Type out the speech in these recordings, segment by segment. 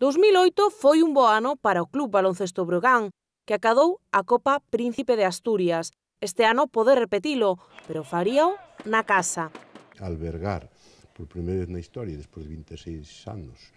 2008 foi un bo ano para o Club Baloncesto Brogán, que acadou a Copa Príncipe de Asturias. Este ano pode repetilo, pero faríao na casa. Albergar por primeira vez na historia, despois de 26 anos,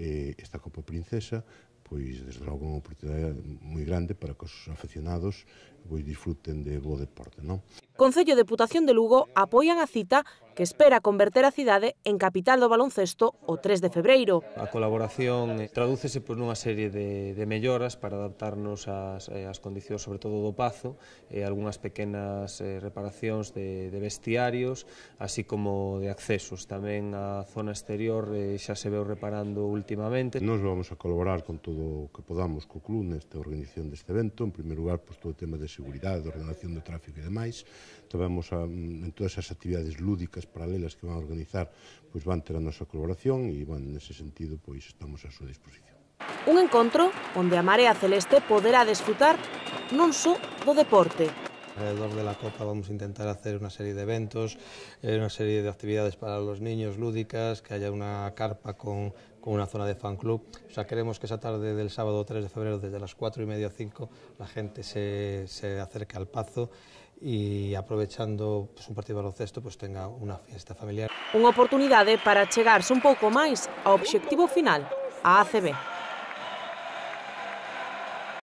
eh, esta Copa Princesa, pois, desde logo, unha oportunidade moi grande para que os aficionados pois disfruten de bo deporte, non? Concello e Deputación de Lugo apoian a cita que espera converter a cidade en capital do baloncesto o 3 de febreiro. A colaboración eh, tradúcese por unha serie de, de melloras para adaptarnos ás, eh, ás condicións, sobre todo do Pazo, e eh, algunhas pequenas reparacións de, de vestiarios, así como de accesos. Tamén a zona exterior xa se veu reparando últimamente. Nos vamos a colaborar con todo o que podamos co club nesta organización deste evento. En primeiro lugar, pois, todo o tema de seguridade, de ordenación do tráfico e demais. Tamén a, mm, en todas as actividades lúdicas paralelas que van a organizar, pois van ter a nosa colaboración e, bueno, nese sentido, pois estamos a súa disposición. Un encontro onde a Marea Celeste poderá desfrutar non só do deporte, alrededor de la Copa vamos a intentar hacer una serie de eventos, eh, una serie de actividades para los niños lúdicas, que haya una carpa con, con una zona de fan club. O sea, queremos que esa tarde del sábado 3 de febrero, desde las 4 y media a 5, la gente se, se acerque al Pazo e aprovechando pues, un partido de baloncesto pues, tenga unha fiesta familiar. Unha oportunidade para chegarse un pouco máis ao obxectivo final, a ACB.